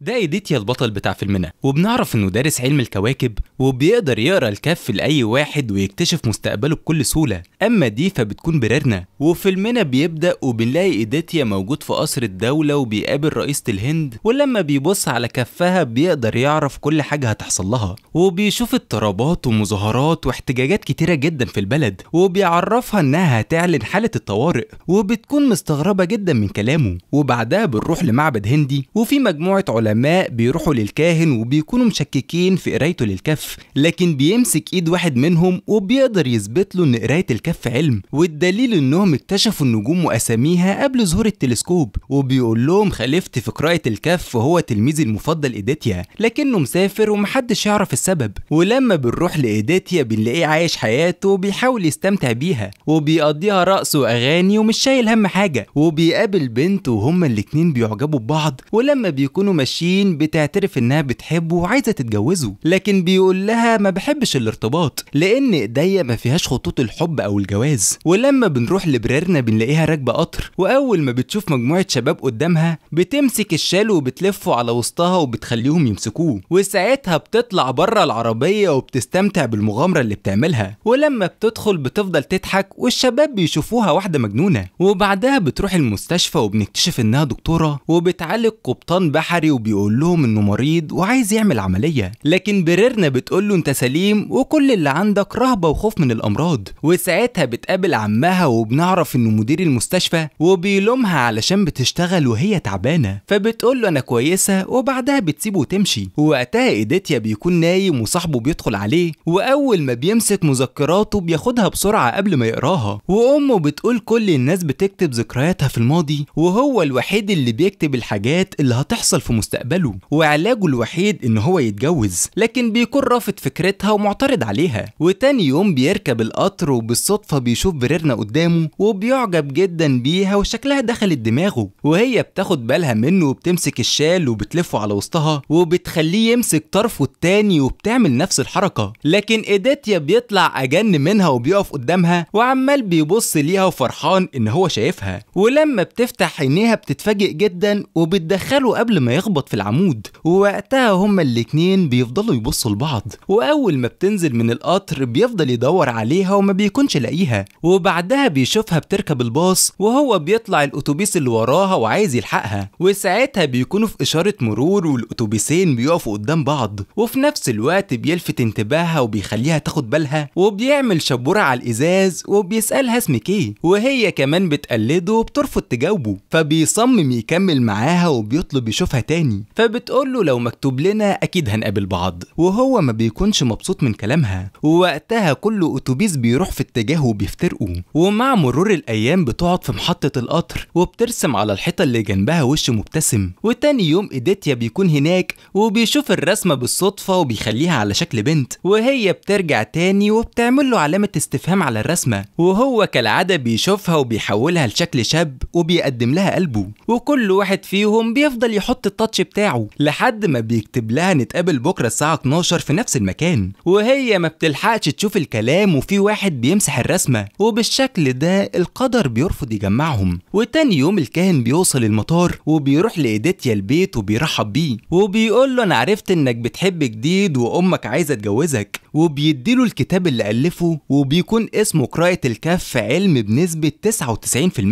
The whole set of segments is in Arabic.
ده ايديتيا البطل بتاع فيلمنا وبنعرف انه دارس علم الكواكب وبيقدر يقرا الكف لاي واحد ويكتشف مستقبله بكل سهوله اما دي فبتكون بريرنا وفيلمنا بيبدا وبنلاقي ايديتيا موجود في قصر الدوله وبيقابل رئيسه الهند ولما بيبص على كفها بيقدر يعرف كل حاجه هتحصل لها وبيشوف اضطرابات ومظاهرات واحتجاجات كتيره جدا في البلد وبيعرفها انها هتعلن حاله الطوارئ وبتكون مستغربه جدا من كلامه وبعدها بنروح لمعبد هندي وفي مجموعه علماء العلماء بيروحوا للكاهن وبيكونوا مشككين في قرايته للكف لكن بيمسك ايد واحد منهم وبيقدر يثبت له ان قرايه الكف علم والدليل انهم اكتشفوا النجوم واساميها قبل ظهور التلسكوب وبيقول لهم خالفت في قراءه الكف وهو تلميذي المفضل ايديتيا لكنه مسافر ومحدش يعرف السبب ولما بنروح لايديتيا بنلاقيه عايش حياته وبيحاول يستمتع بيها وبيقضيها رقص واغاني ومش شايل هم حاجه وبيقابل بنت وهما الاتنين بيعجبوا ببعض ولما بيكونوا ماشيين شين بتعترف انها بتحبه وعايزه تتجوزه لكن بيقول لها ما بحبش الارتباط لان ايديا ما فيهاش خطوط الحب او الجواز ولما بنروح لبريرنا بنلاقيها راكبه قطر واول ما بتشوف مجموعه شباب قدامها بتمسك الشال وبتلفه على وسطها وبتخليهم يمسكوه وساعتها بتطلع بره العربيه وبتستمتع بالمغامره اللي بتعملها ولما بتدخل بتفضل تضحك والشباب بيشوفوها واحده مجنونه وبعدها بتروح المستشفى وبنكتشف انها دكتوره وبتعالج قبطان بحري وب بيقول لهم انه مريض وعايز يعمل عمليه لكن بريرنا بتقول له انت سليم وكل اللي عندك رهبه وخوف من الامراض وساعتها بتقابل عمها وبنعرف انه مدير المستشفى وبيلومها علشان بتشتغل وهي تعبانه فبتقول له انا كويسه وبعدها بتسيبه وتمشي ووقتها ايديتيا بيكون نايم وصاحبه بيدخل عليه واول ما بيمسك مذكراته بياخدها بسرعه قبل ما يقراها وامه بتقول كل الناس بتكتب ذكرياتها في الماضي وهو الوحيد اللي بيكتب الحاجات اللي هتحصل في مستقبل مستقبله وعلاجه الوحيد ان هو يتجوز لكن بيكون رافض فكرتها ومعترض عليها وتاني يوم بيركب القطر وبالصدفة بيشوف بريرنا قدامه وبيعجب جدا بيها وشكلها دخلت دماغه وهي بتاخد بالها منه وبتمسك الشال وبتلفه على وسطها وبتخليه يمسك طرفه التاني وبتعمل نفس الحركة لكن ايديتيا بيطلع أجن منها وبيقف قدامها وعمال بيبص ليها وفرحان إن هو شايفها ولما بتفتح عينيها بتتفاجئ جدا وبتدخله قبل ما يخبط في العمود ووقتها هما الاتنين بيفضلوا يبصوا لبعض واول ما بتنزل من القطر بيفضل يدور عليها وما بيكونش لاقيها وبعدها بيشوفها بتركب الباص وهو بيطلع الاتوبيس اللي وراها وعايز يلحقها وساعتها بيكونوا في اشاره مرور والاتوبيسين بيقفوا قدام بعض وفي نفس الوقت بيلفت انتباهها وبيخليها تاخد بالها وبيعمل شبوره على الازاز وبيسالها اسمك ايه وهي كمان بتقلده وبترفض تجاوبه فبيصمم يكمل معاها وبيطلب يشوفها تاني فبتقول له لو مكتوب لنا اكيد هنقابل بعض وهو ما بيكونش مبسوط من كلامها ووقتها كل اتوبيس بيروح في اتجاهه وبيفترقوا ومع مرور الايام بتقعد في محطه القطر وبترسم على الحيطه اللي جنبها وش مبتسم وتاني يوم ايديتيا بيكون هناك وبيشوف الرسمه بالصدفه وبيخليها على شكل بنت وهي بترجع تاني وبتعمل له علامه استفهام على الرسمه وهو كالعاده بيشوفها وبيحولها لشكل شاب وبيقدم لها قلبه وكل واحد فيهم بيفضل يحط التاتش بتاعه لحد ما بيكتب لها نتقابل بكره الساعه 12 في نفس المكان وهي ما بتلحقش تشوف الكلام وفي واحد بيمسح الرسمه وبالشكل ده القدر بيرفض يجمعهم وتاني يوم الكاهن بيوصل المطار وبيروح لإيديتيا البيت وبيرحب بيه وبيقول له انا عرفت انك بتحب جديد وامك عايزه تجوزك وبيديله الكتاب اللي ألفه وبيكون اسمه قراءة الكف علم بنسبة 99%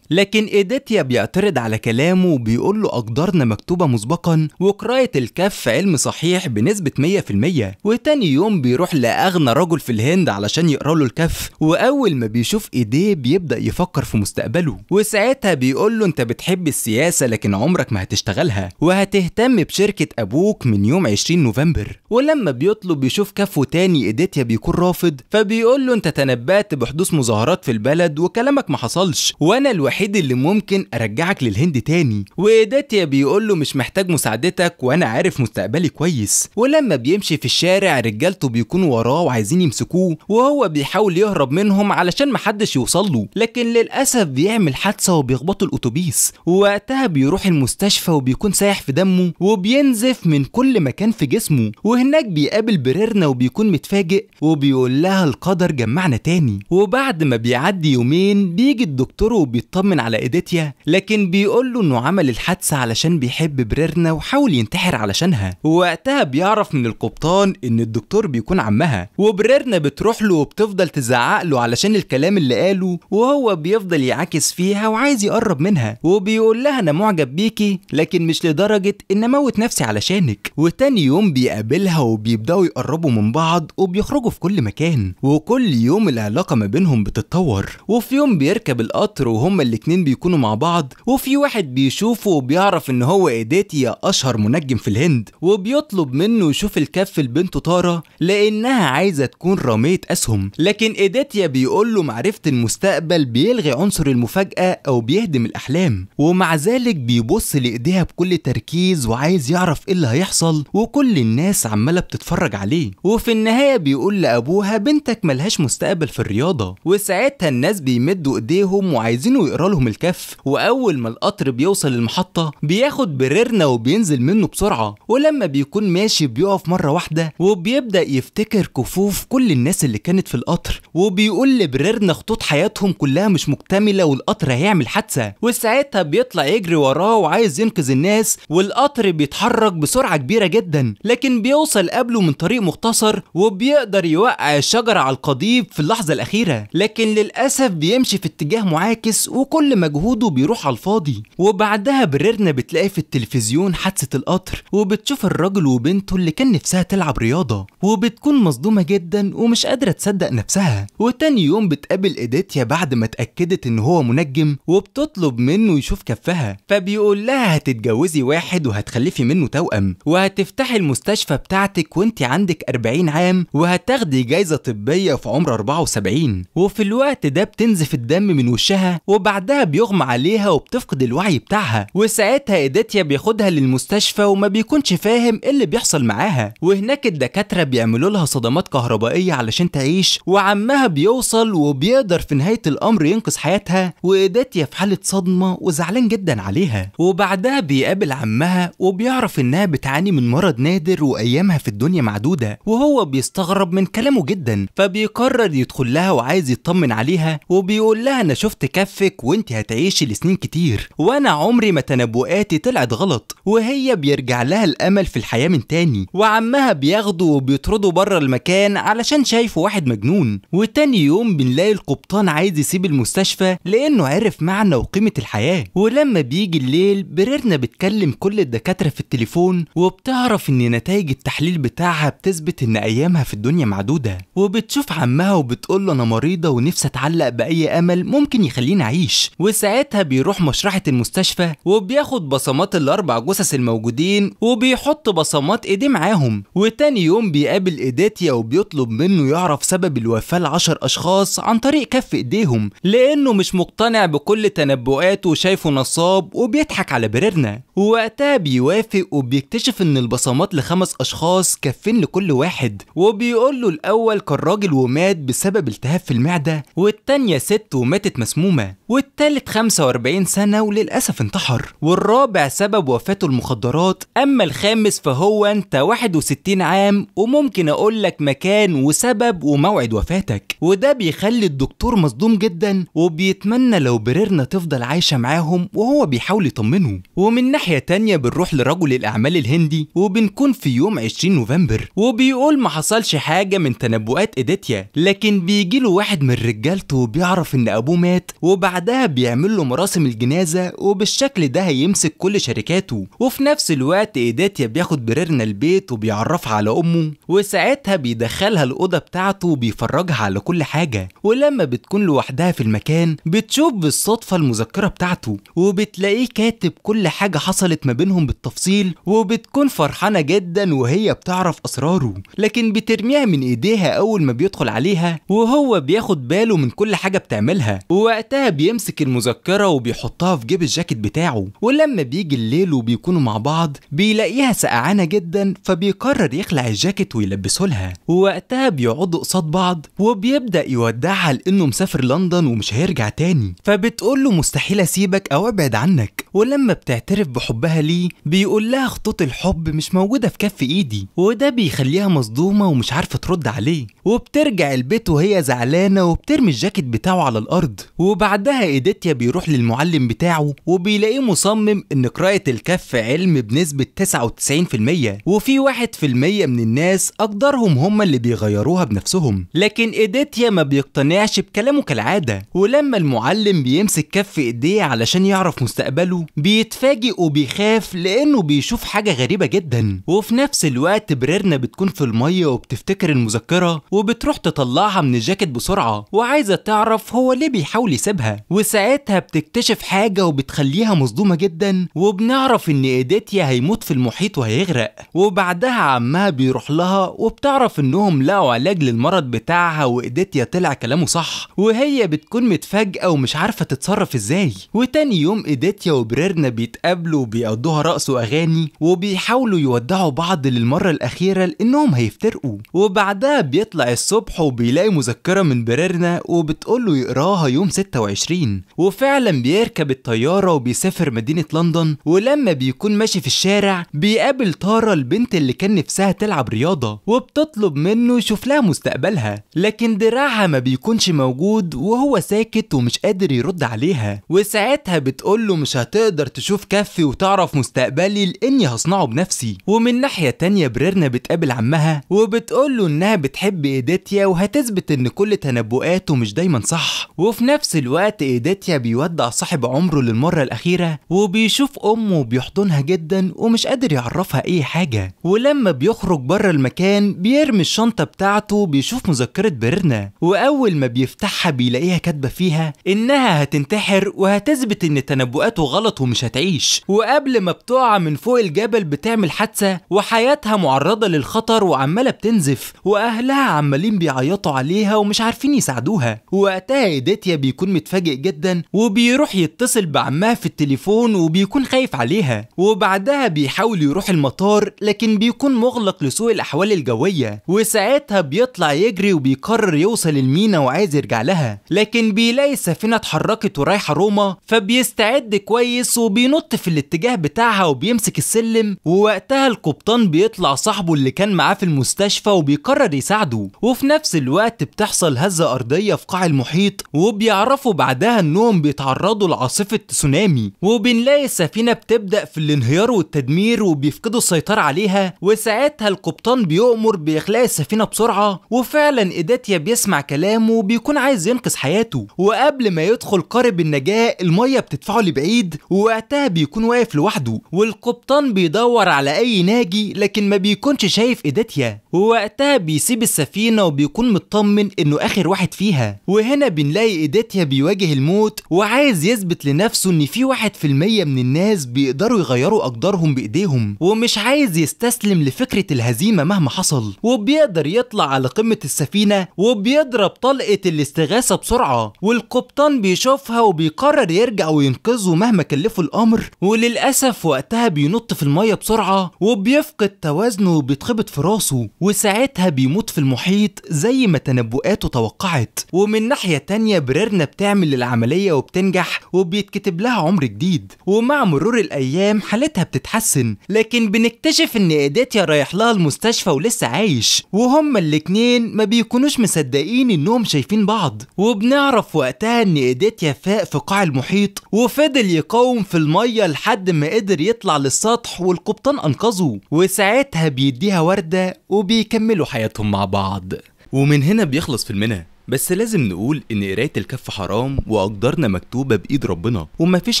لكن إيديتيا بيعترض على كلامه وبيقول له أقدارنا مكتوبة مسبقا وقراءة الكف علم صحيح بنسبة 100% وتاني يوم بيروح لأغنى رجل في الهند علشان يقرأ له الكف وأول ما بيشوف إيديه بيبدأ يفكر في مستقبله وساعتها بيقول له أنت بتحب السياسة لكن عمرك ما هتشتغلها وهتهتم بشركة أبوك من يوم 20 نوفمبر ولما بيطلب يشوف كفه تاني اليوناني إيديتيا بيكون رافض فبيقول له أنت تنبأت بحدوث مظاهرات في البلد وكلامك ما حصلش وأنا الوحيد اللي ممكن أرجعك للهند تاني وإيديتيا بيقول له مش محتاج مساعدتك وأنا عارف مستقبلي كويس ولما بيمشي في الشارع رجالته بيكونوا وراه وعايزين يمسكوه وهو بيحاول يهرب منهم علشان محدش يوصل له لكن للأسف بيعمل حادثة وبيخبطوا الأتوبيس ووقتها بيروح المستشفى وبيكون سايح في دمه وبينزف من كل مكان في جسمه وهناك بيقابل بريرنا وبيكون بيكون متفاجئ وبيقول لها القدر جمعنا تاني وبعد ما بيعدي يومين بيجي الدكتور وبيطمن على ايديتيا لكن بيقول له انه عمل الحادثه علشان بيحب بريرنا وحاول ينتحر علشانها ووقتها بيعرف من القبطان ان الدكتور بيكون عمها وبريرنا بتروح له وبتفضل تزعق له علشان الكلام اللي قاله وهو بيفضل يعاكس فيها وعايز يقرب منها وبيقول لها انا معجب بيكي لكن مش لدرجه ان اموت نفسي علشانك وتاني يوم بيقابلها وبيبداوا يقربوا من بعض بعض وبيخرجوا في كل مكان وكل يوم العلاقة ما بينهم بتتطور وفي يوم بيركب القطر وهما الاتنين بيكونوا مع بعض وفي واحد بيشوفه وبيعرف ان هو ايداتي اشهر منجم في الهند وبيطلب منه يشوف الكف لبنته طارة لانها عايزة تكون رامية اسهم لكن ايداتيا بيقول له معرفة المستقبل بيلغي عنصر المفاجأة او بيهدم الاحلام ومع ذلك بيبص لايديها بكل تركيز وعايز يعرف ايه اللي هيحصل وكل الناس عمالة بتتفرج عليه وفي النهاية بيقول لأبوها بنتك ملهاش مستقبل في الرياضة وساعتها الناس بيمدوا إيديهم وعايزينه يقرأ لهم الكف وأول ما القطر بيوصل المحطة بياخد بريرنا وبينزل منه بسرعة ولما بيكون ماشي بيقف مرة واحدة وبيبدأ يفتكر كفوف كل الناس اللي كانت في القطر وبيقول لبريرنا خطوط حياتهم كلها مش مكتملة والقطر هيعمل حادثة وساعتها بيطلع يجري وراه وعايز ينقذ الناس والقطر بيتحرك بسرعة كبيرة جدا لكن بيوصل قبله من طريق مختصر وبيقدر يوقع الشجرة على القضيب في اللحظة الأخيرة لكن للأسف بيمشي في اتجاه معاكس وكل مجهوده بيروح على الفاضي وبعدها بررنا بتلاقي في التلفزيون حادثة القطر وبتشوف الراجل وبنته اللي كان نفسها تلعب رياضة وبتكون مصدومة جدا ومش قادرة تصدق نفسها وتاني يوم بتقابل إيديتيا بعد ما اتأكدت إن هو منجم وبتطلب منه يشوف كفها فبيقول لها هتتجوزي واحد وهتخلفي منه توأم وهتفتحي المستشفى بتاعتك وانت عندك 40 عام عام وهتاخدي جايزة طبية في عمر 74 وفي الوقت ده بتنزف الدم من وشها وبعدها بيغمى عليها وبتفقد الوعي بتاعها وساعتها إيديتيا بياخدها للمستشفى وما بيكونش فاهم إيه اللي بيحصل معاها وهناك الدكاترة بيعملوا لها صدمات كهربائية علشان تعيش وعمها بيوصل وبيقدر في نهاية الأمر ينقذ حياتها وإيديتيا في حالة صدمة وزعلان جدا عليها وبعدها بيقابل عمها وبيعرف إنها بتعاني من مرض نادر وأيامها في الدنيا معدودة وهو بيستغرب من كلامه جدا فبيقرر يدخل لها وعايز يطمن عليها وبيقول لها انا شفت كفك وانت هتعيشي لسنين كتير وانا عمري ما تنبؤاتي طلعت غلط وهي بيرجع لها الامل في الحياه من تاني وعمها بياخده وبيطرده بره المكان علشان شايفه واحد مجنون وتاني يوم بنلاقي القبطان عايز يسيب المستشفى لانه عرف معنى وقيمه الحياه ولما بيجي الليل بريرنا بتكلم كل الدكاتره في التليفون وبتعرف ان نتائج التحليل بتاعها بتثبت ان ايام أيامها في الدنيا معدودة وبتشوف عمها وبتقول له أنا مريضة ونفسي أتعلق بأي أمل ممكن يخليني أعيش وساعتها بيروح مشرحة المستشفى وبياخد بصمات الأربع جثث الموجودين وبيحط بصمات إيديه معاهم وتاني يوم بيقابل إيداتيا وبيطلب منه يعرف سبب الوفاة لعشر أشخاص عن طريق كف إيديهم لأنه مش مقتنع بكل تنبؤاته وشايفه نصاب وبيضحك على بريرنا ووقتها بيوافق وبيكتشف إن البصمات لخمس أشخاص كفين لكل واحد وبيقول له الأول كان راجل ومات بسبب التهاب في المعدة والتانية ست وماتت مسمومة والتالت 45 سنة وللأسف انتحر والرابع سبب وفاته المخدرات أما الخامس فهو أنت 61 عام وممكن أقول لك مكان وسبب وموعد وفاتك وده بيخلي الدكتور مصدوم جدا وبيتمنى لو بريرنا تفضل عايشة معاهم وهو بيحاول يطمنه ومن ناحية تانية بنروح لرجل الأعمال الهندي وبنكون في يوم 20 نوفمبر وبيقول مع حصلش حاجة من تنبؤات إيديتيا لكن بيجي له واحد من رجالته وبيعرف إن أبوه مات وبعدها بيعمل له مراسم الجنازة وبالشكل ده هيمسك كل شركاته وفي نفس الوقت إيديتيا بياخد بريرنا البيت وبيعرفها على أمه وساعتها بيدخلها الأوضة بتاعته وبيفرجها على كل حاجة ولما بتكون لوحدها في المكان بتشوف بالصدفة المذكرة بتاعته وبتلاقيه كاتب كل حاجة حصلت ما بينهم بالتفصيل وبتكون فرحانة جدا وهي بتعرف أسراره لكن لكن بترميها من ايديها اول ما بيدخل عليها وهو بياخد باله من كل حاجه بتعملها ووقتها بيمسك المذكره وبيحطها في جيب الجاكيت بتاعه ولما بيجي الليل وبيكونوا مع بعض بيلاقيها سقعانه جدا فبيقرر يخلع الجاكيت ويلبسه لها ووقتها بيقعدوا قصاد بعض وبيبدا يودعها لانه مسافر لندن ومش هيرجع تاني فبتقول له مستحيل اسيبك او ابعد عنك ولما بتعترف بحبها ليه بيقول لها خطوط الحب مش موجوده في كف ايدي وده بيخليها مصدومه مصدومة ومش عارفة ترد عليه وبترجع البيت وهي زعلانة وبترمي الجاكيت بتاعه على الأرض وبعدها إيديتيا بيروح للمعلم بتاعه وبيلاقيه مصمم إن قراءة الكف علم بنسبة 99% وفي 1% من الناس أقدرهم هم اللي بيغيروها بنفسهم لكن إيديتيا ما بيقتنعش بكلامه كالعادة ولما المعلم بيمسك كف إيديه علشان يعرف مستقبله بيتفاجئ وبيخاف لأنه بيشوف حاجة غريبة جدا وفي نفس الوقت بريرنا بتكون في المية وبتفتكر المذكرة وبتروح تطلعها من الجاكيت بسرعة وعايزة تعرف هو ليه بيحاول يسيبها وساعتها بتكتشف حاجة وبتخليها مصدومة جدا وبنعرف إن إيديتيا هيموت في المحيط وهيغرق وبعدها عمها بيروح لها وبتعرف إنهم لقوا علاج للمرض بتاعها وإيديتيا طلع كلامه صح وهي بتكون متفاجئة ومش عارفة تتصرف إزاي وتاني يوم إيديتيا وبريرنا بيتقابلوا وبيقضوها رقص وأغاني وبيحاولوا يودعوا بعض للمرة الأخيرة لأنهم هيفترقوا بيرقوا وبعدها بيطلع الصبح وبيلاقي مذكرة من بريرنا وبتقوله يقراها يوم 26 وفعلا بيركب الطيارة وبيسافر مدينة لندن ولما بيكون ماشي في الشارع بيقابل تارا البنت اللي كان نفسها تلعب رياضة وبتطلب منه يشوف لها مستقبلها لكن دراعها ما بيكونش موجود وهو ساكت ومش قادر يرد عليها وساعتها بتقوله مش هتقدر تشوف كفي وتعرف مستقبلي لاني هصنعه بنفسي ومن ناحية تانية بريرنا بتقابل عمها و وبتقول له انها بتحب ايديتيا وهتثبت ان كل تنبؤاته مش دايما صح وفي نفس الوقت ايديتيا بيودع صاحب عمره للمرة الاخيرة وبيشوف امه بيحضنها جدا ومش قادر يعرفها اي حاجة ولما بيخرج بره المكان بيرمي الشنطة بتاعته بيشوف مذكرة بيرنا واول ما بيفتحها بيلاقيها كاتبة فيها انها هتنتحر وهتثبت ان تنبؤاته غلط ومش هتعيش وقبل ما بتقع من فوق الجبل بتعمل حادثة وحياتها معرضة للخطر وعمالة بتنزف واهلها عمالين بيعيطوا عليها ومش عارفين يساعدوها وقتها ايديتيا بيكون متفاجئ جدا وبيروح يتصل بعمها في التليفون وبيكون خايف عليها وبعدها بيحاول يروح المطار لكن بيكون مغلق لسوء الاحوال الجويه وساعتها بيطلع يجري وبيقرر يوصل المينا وعايز يرجع لها لكن بيلاقي السفينه اتحركت ورايحه روما فبيستعد كويس وبينط في الاتجاه بتاعها وبيمسك السلم ووقتها القبطان بيطلع صاحبه اللي كان معاه في المستشفى المستشفى وبيقرر يساعده وفي نفس الوقت بتحصل هزة أرضية في قاع المحيط وبيعرفوا بعدها إنهم بيتعرضوا لعاصفة تسونامي وبنلاقي السفينة بتبدأ في الانهيار والتدمير وبيفقدوا السيطرة عليها وساعتها القبطان بيؤمر بإخلاء السفينة بسرعة وفعلا إيداتيا بيسمع كلامه وبيكون عايز ينقذ حياته وقبل ما يدخل قارب النجاة المية بتدفعه لبعيد ووقتها بيكون واقف لوحده والقبطان بيدور على أي ناجي لكن ما بيكونش شايف إيداتيا ووقتها بيسيب السفينة وبيكون مطمن انه اخر واحد فيها وهنا بنلاقي ايديتيا بيواجه الموت وعايز يثبت لنفسه ان في واحد في المية من الناس بيقدروا يغيروا اقدارهم بايديهم ومش عايز يستسلم لفكرة الهزيمة مهما حصل وبيقدر يطلع على قمة السفينة وبيضرب طلقة الاستغاثة بسرعة والقبطان بيشوفها وبيقرر يرجع وينقذه مهما كلفه الامر وللاسف وقتها بينط في المية بسرعة وبيفقد توازنه وبيتخبط في راسه وساعتها بيموت في المحيط زي ما تنبؤاته توقعت ومن ناحية تانية بريرنا بتعمل العملية وبتنجح وبيتكتب لها عمر جديد ومع مرور الأيام حالتها بتتحسن لكن بنكتشف إن إيديتيا رايح لها المستشفى ولسه عايش وهما الاتنين ما بيكونوش مصدقين إنهم شايفين بعض وبنعرف وقتها إن إيديتيا فاق في قاع المحيط وفضل يقاوم في المية لحد ما قدر يطلع للسطح والقبطان أنقذه وساعتها بيديها وردة وبي بيكملوا حياتهم مع بعض ومن هنا بيخلص فيلمنا بس لازم نقول ان قرايه الكف حرام واقدارنا مكتوبه بايد ربنا ومفيش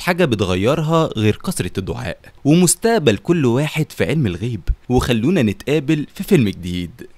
حاجه بتغيرها غير كثره الدعاء ومستقبل كل واحد في علم الغيب وخلونا نتقابل في فيلم جديد